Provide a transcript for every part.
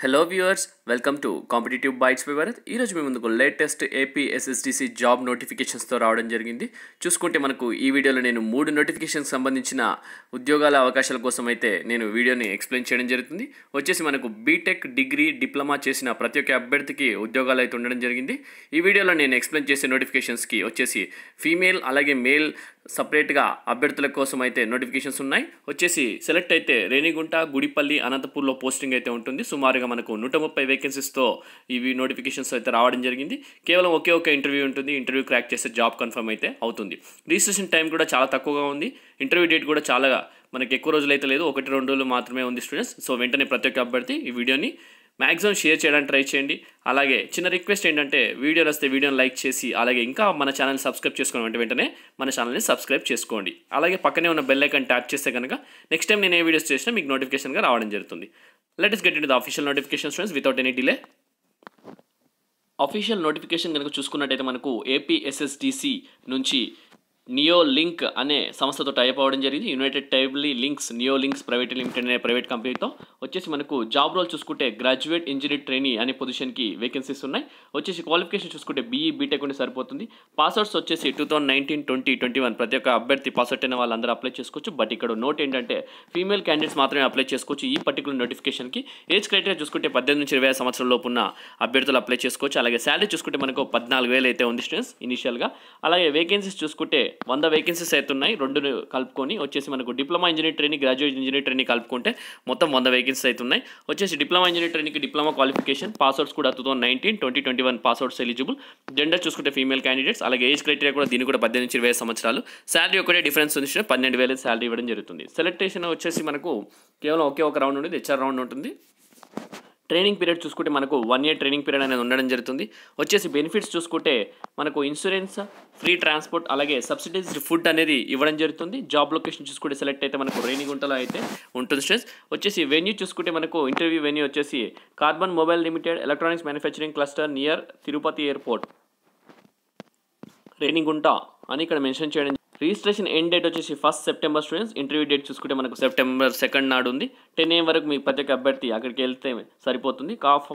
hello viewers welcome to competitive bytes వివరత్ ఈరోజు మీ ముందుకు లేటెస్ట్ ఏపీ జాబ్ నోటిఫికేషన్స్తో రావడం జరిగింది చూసుకుంటే మనకు ఈ వీడియోలో నేను మూడు నోటిఫికేషన్స్ సంబంధించిన ఉద్యోగాల అవకాశాల కోసం అయితే నేను వీడియోని ఎక్స్ప్లెయిన్ చేయడం జరుగుతుంది వచ్చేసి మనకు బీటెక్ డిగ్రీ డిప్లొమా చేసిన ప్రతి ఒక్క అభ్యర్థికి ఉద్యోగాలు అయితే ఉండడం జరిగింది ఈ వీడియోలో నేను ఎక్స్ప్లెయిన్ చేసే నోటిఫికేషన్స్కి వచ్చేసి ఫీమేల్ అలాగే మేల్ సపరేట్గా అభ్యర్థుల కోసం అయితే నోటిఫికేషన్స్ ఉన్నాయి వచ్చేసి సెలెక్ట్ అయితే రేణిగుంట గుడిపల్లి అనంతపూర్లో పోస్టింగ్ అయితే ఉంటుంది సుమారుగా టోటల్గా మనకు నూట ముప్పై వేకెన్సీస్తో ఇవి నోటిఫికేషన్స్ అయితే రావడం జరిగింది కేవలం ఒకే ఒక ఇంటర్వ్యూ ఉంటుంది ఇంటర్వ్యూ క్రాక్ చేస్తే జాబ్ కన్ఫర్మ్ అయితే అవుతుంది రిజిస్ట్రేషన్ టైం కూడా చాలా తక్కువగా ఉంది ఇంటర్వ్యూ డేట్ కూడా చాలా మనకి ఎక్కువ రోజులు అయితే లేదు ఒకటి రెండు రోజులు మాత్రమే ఉంది స్టూడెంట్స్ సో వెంటనే ప్రతి ఒక్క అభ్యర్థి ఈ వీడియోని మ్యాక్సిమం షేర్ చేయడానికి ట్రై చేయండి అలాగే చిన్న రిక్వెస్ట్ ఏంటంటే వీడియో వస్తే వీడియోని లైక్ చేసి అలాగే ఇంకా మన ఛానల్ సబ్స్క్రైబ్ చేసుకోవడం అంటే వెంటనే మన ఛానల్ని సబ్స్క్రైబ్ చేసుకోండి అలాగే పక్కనే ఉన్న బెల్ ఐకాన్ ట్యాప్ చేస్తే కనుక నెక్స్ట్ టైం నేను ఏ వీడియోస్ చేసినా మీకు నోటిఫికేషన్గా రావడం జరుగుతుంది let us get into the official notification students without any delay official notification ganaku chusukunnataithe manaku APSSDC nunchi Neo Link అనే సంస్థతో టైప్ అవ్వడం జరిగింది యునైటెడ్ టైబ్లీ links Neo Links private limited అనే ప్రైవేట్ కంపెనీతో వచ్చేసి మనకు జాబ్ రోల్ చూసుకుంటే గ్రాడ్యుయేట్ ఇంజనీర్ ట్రైనీ అనే పొజిషన్కి వేకెన్సీస్ ఉన్నాయి వచ్చేసి క్వాలిఫికేషన్ చూసుకుంటే బీఈ బీటెక్ e, ఉంటే సరిపోతుంది పాస్వర్డ్స్ వచ్చేసి two thousand nineteen twenty twenty one ప్రతి ఒక్క అభ్యర్థి పాస్వర్డ్ అయిన వాళ్ళందరూ అప్లై చేసుకోవచ్చు బట్ ఇక్కడ నోట్ ఏంటంటే ఫీమేల్ క్యాండిడేట్స్ మాత్రమే అప్లై చేసుకోవచ్చు ఈ పర్టికులర్ నోటిఫికేషన్కి ఏజ్ క్రైటీరియా చూసుకుంటే పద్దెనిమిది నుంచి ఇరవై సంవత్సరం లోపు ఉన్న అభ్యర్థులు అప్లై చేసుకోవచ్చు అలాగే శాలరీ చూసుకుంటే మనకు పద్నాలుగు వేలు అయితే ఉంది స్టూడెంట్స్ ఇనిషియల్గా అలాగే వేకెన్సీస్ చూసుకుంటే వంద వేకెన్సీస్ అవుతున్నాయి రెండు కలుపుకొని వచ్చేసి మనకు diploma engineer training graduate engineer training కలుపుకుంటే మొత్తం వంద వేకెన్సీస్ అవుతున్నాయి వచ్చేసి డిప్లొమా ఇంజనీర్ ట్రైనింగ్కి డిప్లొమా క్వాలిఫికేషన్ పాస్అవుట్స్ కూడా two thousand nineteen twenty twenty one passouts eligible gender చూసుకుంటే ఫీమేల్ క్యాండిడేట్స్ అలాగే ఏజ్ క్రైటీరియా కూడా దీన్ని కూడా పద్దెనిమిది నుంచి ఇరవై సంవత్సరాలు శాలరీ ఒకటే డిఫరెన్స్ ఉంది పన్నెండు వేలు శాలరీ ఇవ్వడం జరుగుతుంది సెలెక్టేషన్ వచ్చేసి మనకు కేవలం ఒకే ఒక రౌండ్ ఉంటుంది హెచ్ఆర్ రౌండ్ ఉంటుంది ట్రైనింగ్ పీరియడ్ చూసుకుంటే మనకు వన్ ఇయర్ ట్రైనింగ్ పీరియడ్ అనేది ఉండడం జరుగుతుంది వచ్చేసి బెనిఫిట్స్ చూసుకుంటే మనకు ఇన్సూరెన్స్ ఫ్రీ ట్రాన్స్పోర్ట్ అలాగే సబ్సిడీస్డ్ ఫుడ్ అనేది ఇవ్వడం జరుగుతుంది జాబ్ లొకేషన్ చూసుకుంటే సెలెక్ట్ అయితే మనకు రేణిగుంటలో అయితే ఉంటుంది స్ట్రెస్ వచ్చేసి వెన్యూ చూసుకుంటే మనకు ఇంటర్వ్యూ వెన్యూ వచ్చేసి Karbonn mobile limited electronics manufacturing cluster near Tirupati airport గుంట అని ఇక్కడ మెన్షన్ చేయడం రిజిస్ట్రేషన్ ఎండ్ డేట్ వచ్చేసి first September students interview date చూసుకుంటే మనకు సెప్టెంబర్ సెకండ్ నాడు ఉంది టెన్ ఏం వరకు మీ ప్రత్యేక అభ్యర్థి అక్కడికి వెళ్తే సరిపోతుంది కాఫ్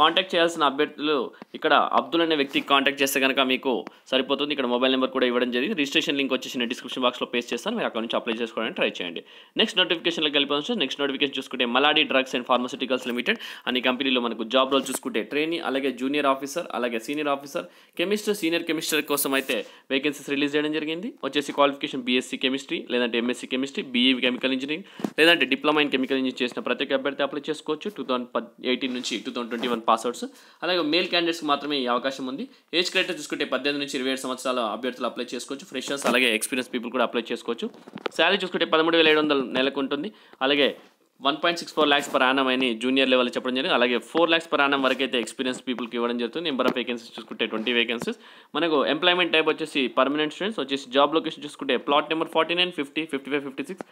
కాంటాక్ట్ చేయాల్సిన అభ్యర్థులు ఇక్కడ అబ్దుల్ అనే వ్యక్తికి కాంటాక్ట్ చేస్తే కనుక మీకు సరిపోతుంది ఇక్కడ మొబైల్ నెంబర్ కూడా ఇవ్వడం జరిగింది రిజిస్ట్రేషన్ లింక్ వచ్చేసి నేను డిస్క్రిప్షన్ బాక్స్లో పేస్ట్ చేస్తాను మీరు అక్కడ నుంచి అప్లై చేసుకోవడానికి ట్రై చేయండి నెక్స్ట్ నోటిఫికేషన్లో వెళ్ళిపోవచ్చు నెక్స్ట్ నోటిఫికేషన్ చూసుకుంటే Malladi drugs and pharmaceuticals limited అనే కంపెనీలో మనకు జాబ్ రోల్ చూసుకుంటే ట్రైనీ అలాగే జూనియర్ ఆఫీసర్ అలాగే senior officer chemistry senior chemist కోసం అయితే వేకెన్సీస్ రిలీజ్ చేయడం జరిగింది వచ్చేసి క్వాలిఫికేషన్ బీఎస్సీ కెమిస్ట్రీ లేదంటే MSc chemistry BE chemical engineering లేదంటే డిప్లొమా ఇన్ కెమికల్ ఇంజనీరింగ్ చేసిన ప్రతి అభ్యర్థి అప్లై చేసుకోవచ్చు టూ నుంచి two thousand twenty one passouts అలాగే మేల్ క్యాండిడేట్స్కి మాత్రమే ఈ అవకాశం ఉంది ఏజ్ క్రైటర్ చూసుకుంటే పద్దెనిమిది నుంచి ఇరవై ఏడు సంవత్సరాల అభ్యర్థులు అప్లై చేసుకోవచ్చు ఫ్రెషర్స్ అలాగే ఎక్స్పీరియన్స్ పీపుల్ కూడా అప్లై చేసుకోవచ్చు శాలరీ చూసుకుంటే పదమూడు వేల ఏడు వందల నెలకు ఉంటుంది అలాగే one point six four lakhs per annum అని జూనియర్ లెవెల్ చెప్పడం జరిగింది అలాగే ఫోర్ ల్యాక్స్ పర్ ఆనం వరకు అయితే ఎక్స్పీరియన్స్ పీపుల్కి ఇవ్వడం జరుగుతుంది నెంబర్ ఆఫ్ వేకెన్సీస్ చూసుకుంటే ట్వంటీ వేకెన్సీస్ మనకు ఎంప్లాయ్మెంట్ టైప్ వచ్చేసి పర్మనెంట్ స్టూడెంట్స్ వచ్చేసి జాబ్ లొకేషన్ చూసుకుంటే plot number forty nine fifty fifty five fifty six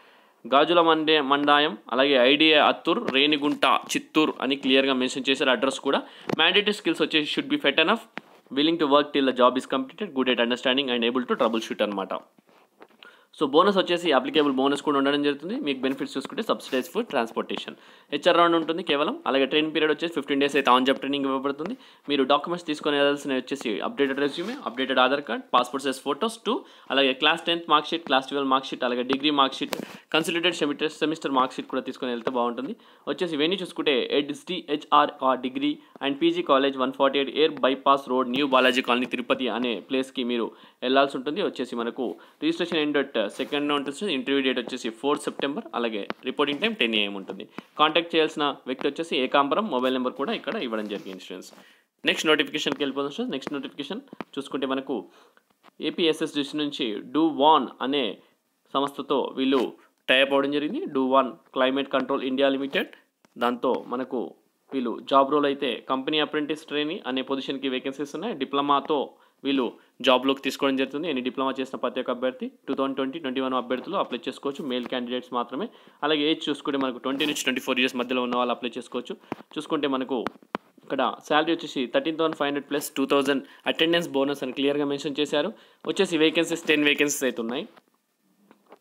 Gajula మండే మండాయం అలాగే ఐడిఏ అత్తూర్ రేణిగుంట చిత్తూర్ అని క్లియర్గా మెన్షన్ చేశారు అడ్రస్ కూడా మ్యాండేటరీ స్కిల్స్ వచ్చేసి should be fit enough willing to work till the job is completed good at understanding and able to troubleshoot అనమాట so bonus వచ్చేసి applicable bonus కూడా ఉండడం జరుగుతుంది మీకు బెనిఫిట్స్ చూసుకుంటే subsidized food transportation HR round ఉంటుంది కేవలం అలాగే ట్రైన్ పీరియడ్ వచ్చేసి ఫిఫ్టీన్ డేస్ అయితే ఆన్ జాబ్ ట్రైనింగ్ ఇవ్వబడుతుంది మీరు డాక్యుమెంట్స్ తీసుకొని వెళ్ళాల్సిన వచ్చేసి updated resume updated Aadhaar card passport size photos two అలాగే class tenth marksheet class twelve marksheet అలాగే degree marksheet consolidated semester semester marksheet కూడా తీసుకొని వెళ్తే బాగుంటుంది వచ్చేసి వెన్నీ చూసుకుంటే ఎడ్స్టీ HR degree and PG college one forty eight air bypass road new Balaji colony Tirupati అనే ప్లేస్కి మీరు వెళ్ళాల్సి ఉంటుంది వచ్చేసి మనకు registration end at second note వచ్చేసి ఇంటర్వ్యూ డేట్ వచ్చేసి ఫోర్త్ సెప్టెంబర్ అలాగే రిపోర్టింగ్ టైం టెన్ ఏఎం ఉంటుంది కాంటాక్ట్ చేయాల్సిన వ్యక్తి వచ్చేసి ఏకాంబరం మొబైల్ నెంబర్ కూడా ఇక్కడ ఇవ్వడం జరిగింది ఇన్సూరెన్స్ నెక్స్ట్ నోటిఫికేషన్కి వెళ్ళిపోతుంది నెక్స్ట్ నోటిఫికేషన్ చూసుకుంటే మనకు ఏపీఎస్ఎస్డిసి నుంచి డూ వాన్ అనే సంస్థతో వీళ్ళు టైప్ అవ్వడం జరిగింది డూ వాన్ క్లైమేట్ కంట్రోల్ ఇండియా లిమిటెడ్ దాంతో మనకు వీళ్ళు జాబ్ రోల్ అయితే కంపెనీ అప్రెంటిస్ ట్రైనింగ్ అనే పొజిషన్కి వేకెన్సీస్ ఉన్నాయి డిప్లొమాతో వీళ్ళు జాబ్లోకి తీసుకోవడం జరుగుతుంది ఎన్ని డిప్లొమా చేసిన ప్రతి ఒక్క అభ్యర్థి two thousand twenty twenty one అభ్యర్థులు అప్లై చేసుకోవచ్చు మేల్ క్యాండిడేట్స్ మాత్రమే అలాగే ఏజ్ చూసుకుంటే మనకు ట్వంటీ నుంచి ట్వంటీ ఫోర్ ఇయర్స్ మధ్యలో ఉన్న వాళ్ళు అప్లై చేసుకోవచ్చు చూసుకుంటే మనకు ఇక్కడ శాలరీ వచ్చేసి thirteen thousand five hundred plus two thousand attendance bonus అని క్లియర్గా మెన్షన్ చేశారు వచ్చేసి వేకెన్సీస్ టెన్ వేకెన్సీస్ అయితే ఉన్నాయి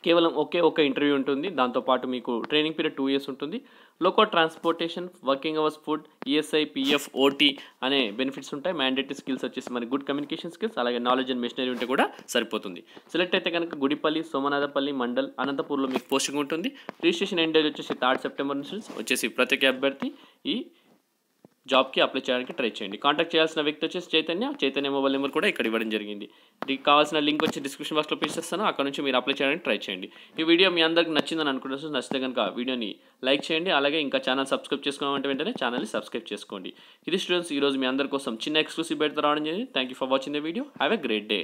కేవలం ఒకే ఒక ఇంటర్వ్యూ ఉంటుంది దాంతోపాటు మీకు ట్రైనింగ్ పీరియడ్ టూ ఇయర్స్ ఉంటుంది loco transportation working hours food ESI PF OT అనే బెనిఫిట్స్ ఉంటాయి మ్యాండేటరీ స్కిల్స్ వచ్చేసి మరి గుడ్ కమ్యూనికేషన్ స్కిల్స్ అలాగే నాలెడ్జ్ అండ్ మిషనరీ ఉంటే కూడా సరిపోతుంది సెలెక్ట్ అయితే కనుక గుడిపల్లి సోమనాథపల్లి మండల్ అనంతపూర్లో మీకు పోస్టింగ్ ఉంటుంది రిజిస్ట్రేషన్ ఎండ్ డేజ్ వచ్చేసి థర్డ్ సెప్టెంబర్ నుంచి వచ్చేసి ప్రతి అభ్యర్థి ఈ జాబ్కి అప్లై చేయడానికి ట్రై చేయండి కాంటాక్ట్ చేయాల్సిన వ్యక్తి వచ్చేసి చైతన్య చైతన్య మొబైల్ నెంబర్ కూడా ఇక్కడ ఇవ్వడం జరిగింది దీనికి కావాల్సిన లింక్ వచ్చి డిస్క్రిప్షన్ బాక్స్లో పిలిచేస్తాను అక్కడ నుంచి మీరు అప్లై చేయడానికి ట్రై చేయండి ఈ వీడియో మీ అందరికి నచ్చిందని అనుకుంటున్నా నచ్చితే కనుక వీడియోని లైక్ చేయండి అలాగే ఇంకా ఛానల్ సబ్స్క్రైబ్ చేసుకోవాలంటే వెంటనే ఛానల్ని సబ్స్క్రైబ్ చేసుకోండి ఇది స్టూడెంట్స్ ఈరోజు మీ అందరి కోసం చిన్న ఎక్స్క్లూసివ్ బయట రావడం జరిగింది thank you for watching the video have a great day